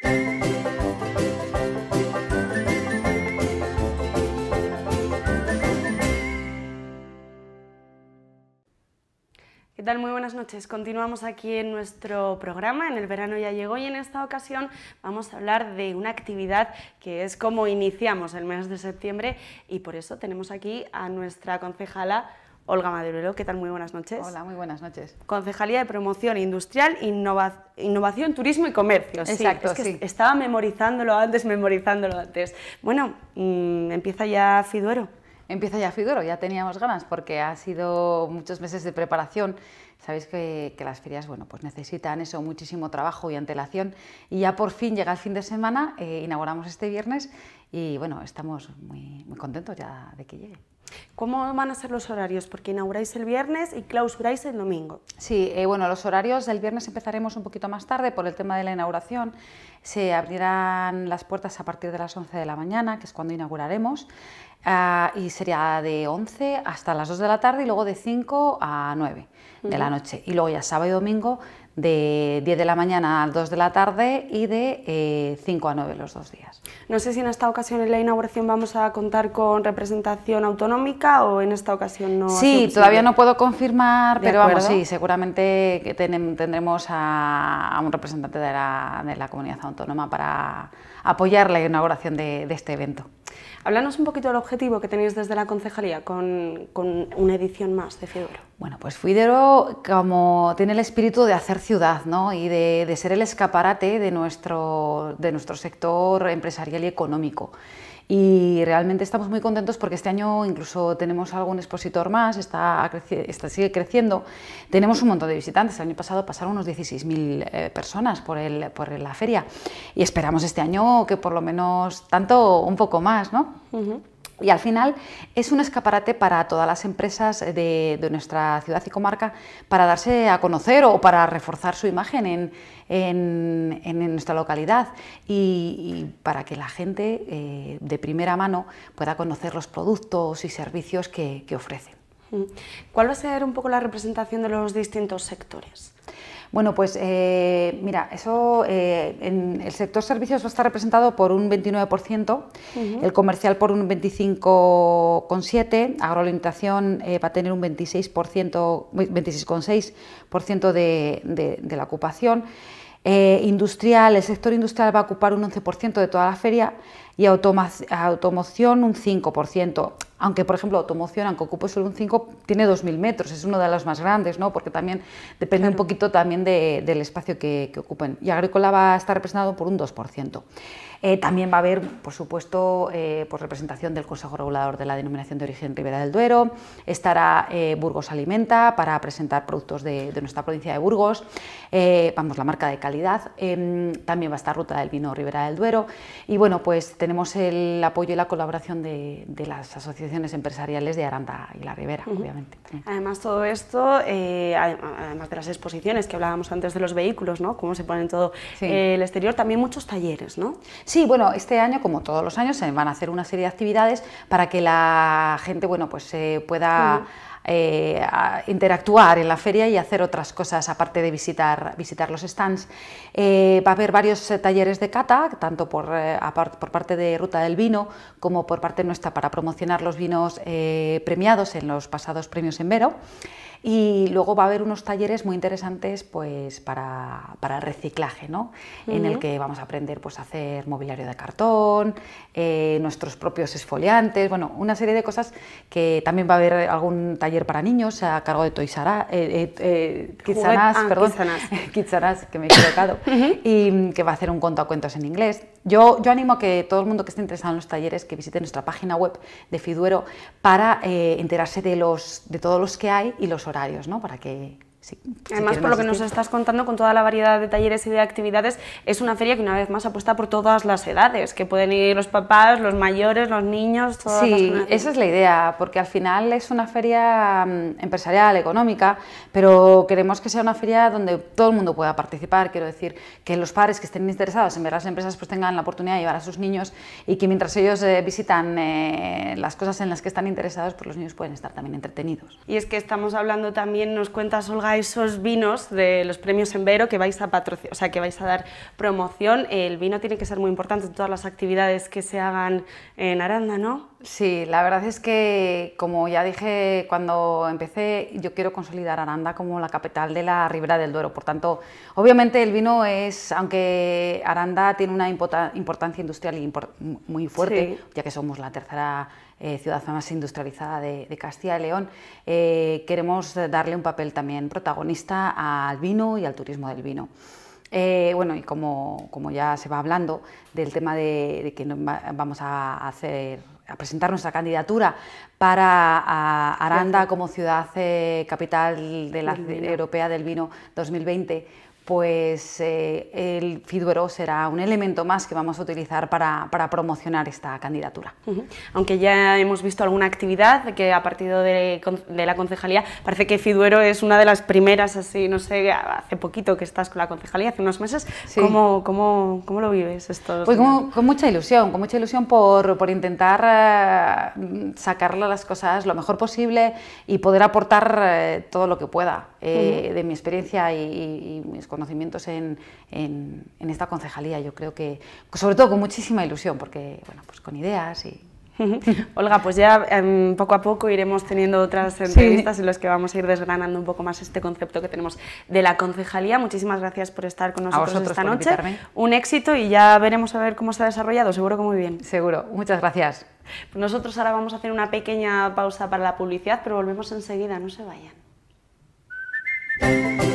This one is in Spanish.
¿Qué tal? Muy buenas noches. Continuamos aquí en nuestro programa, en el verano ya llegó y en esta ocasión vamos a hablar de una actividad que es como iniciamos el mes de septiembre y por eso tenemos aquí a nuestra concejala Olga madureló, ¿Qué tal? Muy buenas noches. Hola, muy buenas noches. Concejalía de Promoción Industrial, Innovación, Turismo y Comercio. Exacto, Es que Estaba memorizándolo antes, memorizándolo antes. Bueno, mm, empieza ya Fiduero. Empieza ya Fiduero, ya teníamos ganas porque ha sido muchos meses de preparación. Sabéis que, las ferias bueno, pues necesitan eso, muchísimo trabajo y antelación. Y ya por fin llega el fin de semana, eh, inauguramos este viernes y bueno, estamos muy contentos ya de que llegue. ¿Cómo van a ser los horarios? Porque inauguráis el viernes y clausuráis el domingo. Sí, eh, bueno, los horarios del viernes empezaremos un poquito más tarde por el tema de la inauguración. Se abrirán las puertas a partir de las 11 de la mañana, que es cuando inauguraremos, ah, y sería de 11 hasta las 2 de la tarde y luego de 5 a 9 de la noche. Y luego ya sábado y domingo de 10 de la mañana a 2 de la tarde y de 5 eh, a 9 los dos días. No sé si en esta ocasión en la inauguración vamos a contar con representación autonómica o en esta ocasión no. Sí, todavía no puedo confirmar, pero vamos, sí, seguramente tendremos a, un representante de la, comunidad autónoma para apoyar la inauguración de este evento. Háblanos un poquito del objetivo que tenéis desde la concejalía con, una edición más de Fidoro. Bueno, pues Fidoro como tiene el espíritu de hacer ciudad ¿no? y de, ser el escaparate de nuestro, de nuestro sector empresarial y económico y realmente estamos muy contentos porque este año incluso tenemos algún expositor más, está, está sigue creciendo, tenemos un montón de visitantes, el año pasado pasaron unos 16.000 eh, personas por, el, por la feria y esperamos este año que por lo menos tanto un poco más, ¿no? Y al final es un escaparate para todas las empresas de, nuestra ciudad y comarca para darse a conocer o para reforzar su imagen en, nuestra localidad y, para que la gente eh, de primera mano pueda conocer los productos y servicios que, que ofrecen. Mm. ¿Cuál va a ser un poco la representación de los distintos sectores? Bueno, pues eh, mira, eso eh, en el sector servicios va a estar representado por un 29%, el comercial por un 25,7%, agroalimentación eh, va a tener un 26,6% de, de, la ocupación. industrial, el sector industrial va a ocupar un 11% de toda la feria y automoción un 5% aunque por ejemplo automoción, aunque ocupe solo un 5, tiene 2.000 metros, es uno de las más grandes, ¿no? porque también depende un poquito también del espacio que, ocupen. Y agrícola va a estar representado por un 2%. Eh, también va a haber, por supuesto, eh, por pues representación del Consejo Regulador de la Denominación de Origen Ribera del Duero, estará eh, Burgos Alimenta para presentar productos de, nuestra provincia de Burgos, vamos, la marca de calidad, em, también va a estar Ruta del Vino Ribera del Duero, y bueno, pues tenemos el apoyo y la colaboración de las asociaciones empresariales de Aranda y la Ribera, obviamente. Además, todo esto, eh, además de las exposiciones que hablábamos antes de los vehículos, ¿no? Cómo se ponen todo eh, el exterior, también muchos talleres, ¿no? Sí, bueno, este año, como todos los años, se van a hacer una serie de actividades para que la gente, bueno, pues se eh, pueda... Eh, interactuar en la feria y hacer otras cosas aparte de visitar, visitar los stands. Eh, va a haber varios eh, talleres de cata, tanto por, por, parte de Ruta del Vino como por parte nuestra para promocionar los vinos premiados en los pasados premios en y luego va a haber unos talleres muy interesantes pues, para, para reciclaje, ¿no? en el que vamos a aprender pues, a hacer mobiliario de cartón, eh, nuestros propios esfoliantes, bueno, una serie de cosas que también va a haber algún taller para niños a cargo de Toysara, eh, eh, ah, perdón, que me he equivocado, y mm, que va a hacer un a conto cuentos en inglés. Yo, yo animo a que todo el mundo que esté interesado en los talleres que visite nuestra página web de Fiduero para enterarse de, los, de todos los que hay y los horarios, ¿no? Para que Además, por lo que nos estás contando, con toda la variedad de talleres y de actividades, es una feria que una vez más apuesta por todas las edades, que pueden ir los papás, los mayores, los niños, todas Sí, esa es la idea, porque al final es una feria mm, empresarial, económica, pero queremos que sea una feria donde todo el mundo pueda participar. Quiero decir, que los padres que estén interesados en ver las empresas pues tengan la oportunidad de llevar a sus niños y que mientras ellos eh, visitan eh, las cosas en las que están interesados, pues los niños pueden estar también entretenidos. Y es que estamos hablando también, nos cuentas Olga esos vinos de los premios Envero que vais a patrocinar, o sea, que vais a dar promoción, el vino tiene que ser muy importante en todas las actividades que se hagan en Aranda, ¿no? Sí, la verdad es que, como ya dije cuando empecé, yo quiero consolidar Aranda como la capital de la Ribera del Duero. Por tanto, obviamente el vino es, aunque Aranda tiene una importancia industrial muy fuerte, ya que somos la tercera eh, ciudad más industrializada de, Castilla y León, eh, queremos darle un papel también protagonista al vino y al turismo del vino. Eh, bueno, y como, ya se va hablando del tema de, que vamos a hacer a presentar nuestra candidatura para Aranda como ciudad capital de la, europea del vino 2020 pues eh, el Fiduero será un elemento más que vamos a utilizar para, promocionar esta candidatura. Aunque ya hemos visto alguna actividad que a partir de, la concejalía, parece que Fiduero es una de las primeras, así, no sé, hace poquito que estás con la concejalía, hace unos meses, ¿Cómo, cómo, cómo, lo vives esto? Pues con, mucha ilusión, con mucha ilusión por, por intentar eh, sacarle las cosas lo mejor posible y poder aportar eh, todo lo que pueda de mi experiencia y, y mis conocimientos conocimientos en, en, esta concejalía. Yo creo que, sobre todo con muchísima ilusión, porque, bueno, pues con ideas y... Olga, pues ya em, poco a poco iremos teniendo otras entrevistas en las que vamos a ir desgranando un poco más este concepto que tenemos de la concejalía. Muchísimas gracias por estar con nosotros esta noche. Un éxito y ya veremos a ver cómo se ha desarrollado. Seguro que muy bien. Seguro. Muchas gracias. Nosotros ahora vamos a hacer una pequeña pausa para la publicidad, pero volvemos enseguida. No se vayan.